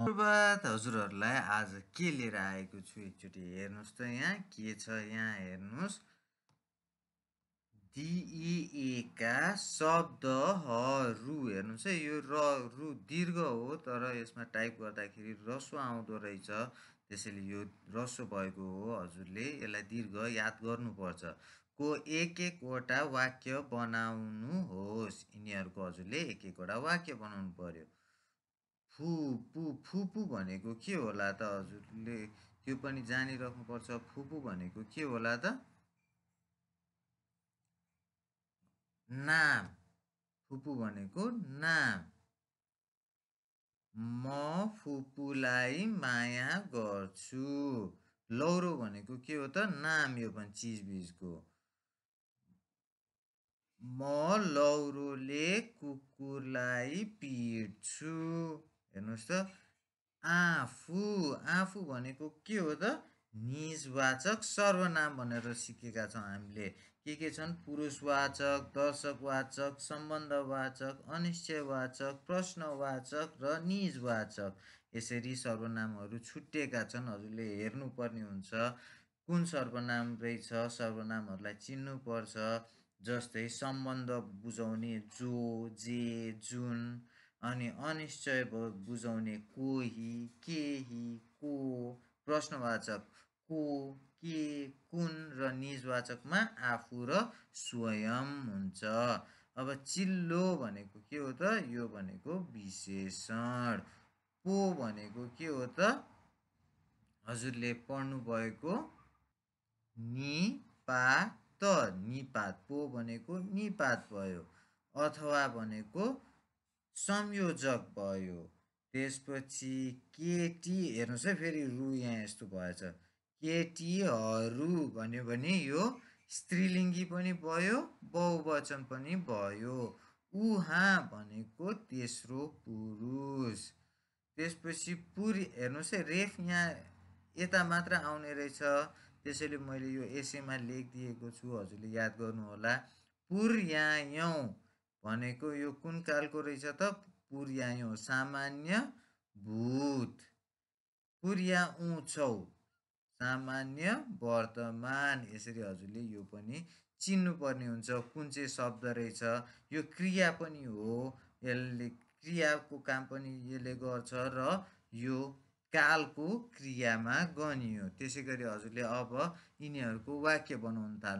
सुरुवात हजुरहरूलाई आज के लिएर आएको छु एकचोटि हेर्नुहोस् त यहाँ के छ यहाँ हेर्नुहोस् दिइएका शब्दहरू हेर्नुहोस् है यो र रु दीर्घ हो तर यसमा टाइप गर्दाखेरि रसो आउँदो रहेछ त्यसैले यो रसो भएको हो हजुरले यसलाई दीर्घ याद गर्नुपर्छ को एक एकवटा वाक्य बनाउनुहोस् यिनीहरूको हजुरले एक एकवटा वाक्य बनाउनु पर्यो फु पु फुपु भनेको के होला त हजुरले त्यो पनि जानिराख्नुपर्छ फुपु भनेको के होला त नाम फुपु भनेको नाम म फुपुलाई माया गर्छु लौरो भनेको के हो त नाम यो पनि चिजबिजको म लौरोले कुकुरलाई पिट्छु हेर्नुहोस् त आफू आफू भनेको के हो त निजवाचक सर्वनाम भनेर सिकेका छौँ हामीले के के छन् पुरुषवाचक दर्शकवाचक सम्बन्धवाचक अनिश्चयवाचक प्रश्नवाचक र निजवाचक यसरी सर्वनामहरू छुट्टिएका छन् हजुरले हेर्नुपर्ने हुन्छ कुन सर्वनाम रहेछ सर्वनामहरूलाई चिन्नुपर्छ जस्तै सम्बन्ध बुझाउने जो जे जुन अनि अनिश्चय बुझाउने कोही केही को प्रश्नवाचक को के कुन र निजवाचकमा आफू र स्वयं हुन्छ अब चिल्लो भनेको के हो त यो भनेको विशेषण पो भनेको के हो त हजुरले पढ्नुभएको निपात निपात पो भनेको निपात भयो अथवा भनेको संयोजक भयो त्यसपछि केटी हेर्नुहोस् है फेरि रु यहाँ यस्तो भएछ केटीहरू भन्यो भने यो स्त्रीलिङ्गी पनि भयो बहुवचन पनि भयो उहाँ भनेको तेस्रो पुरुष त्यसपछि पुरी हेर्नुहोस् है रेफ यहाँ यता मात्र आउने रहेछ त्यसैले मैले यो एसेमा लेखिदिएको छु हजुरले याद गर्नुहोला पुर्यायौँ भनेको यो कुन कालको रहेछ त पुर्यायो सामान्य भूत पुर्या छौ सामान्य वर्तमान यसरी हजुरले यो पनि चिन्नुपर्ने हुन्छ कुन चाहिँ शब्द रहेछ यो क्रिया पनि हो यसले क्रियाको काम पनि यसले गर्छ र यो कालको क्रियामा गनियो त्यसै गरी हजुरले अब यिनीहरूको वाक्य बनाउन छ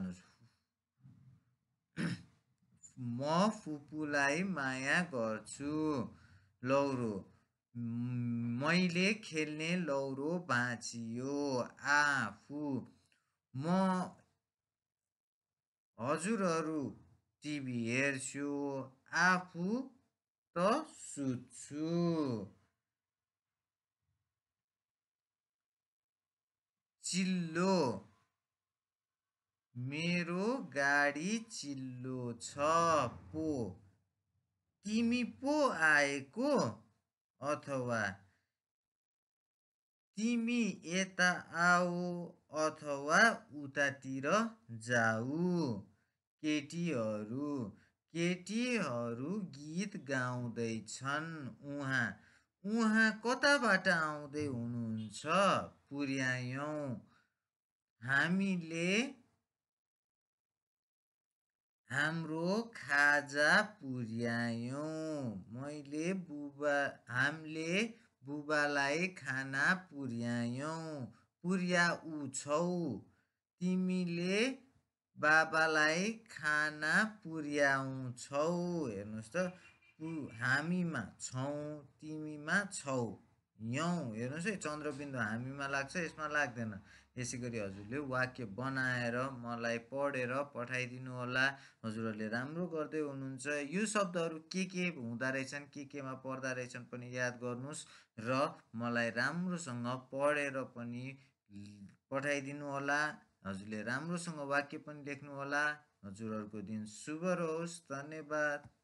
म फुपूलाई माया गर्छु लौरो मैले खेल्ने लौरो बाँचियो आफू म हजुरहरू टिभी हेर्छु आफू त सुत्छु चिल्लो मेरो गाडी चिल्लो छ पो तिमी पो आएको अथवा तिमी यता आऊ अथवा उतातिर जाऊ केटीहरू केटीहरू गीत गाउँदैछन् उहाँ उहाँ कताबाट आउँदै हुनुहुन्छ पुर्यायौँ हामीले हाम्रो खाजा पुर्यायौँ मैले बुबा हामीले बुबालाई खाना पुर्यायौँ पुर्याउ छौ तिमीले बाबालाई खाना पुर्याउँछौ हेर्नुहोस् त हामीमा छौ तिमीमा छौ यौँ हेर्नुहोस् है चन्द्रबिन्दु हामीमा लाग्छ यसमा लाग्दैन यसै गरी हजुरले वाक्य बनाएर मलाई पढेर पठाइदिनु होला हजुरहरूले राम्रो गर्दै हुनुहुन्छ यो शब्दहरू के के हुँदो रहेछन् के केमा पर्दा रहेछन् पनि याद गर्नुहोस् र मलाई राम्रोसँग पढेर पनि पठाइदिनु होला हजुरले राम्रोसँग वाक्य पनि लेख्नु होला हजुरहरूको दिन शुभ रहोस् धन्यवाद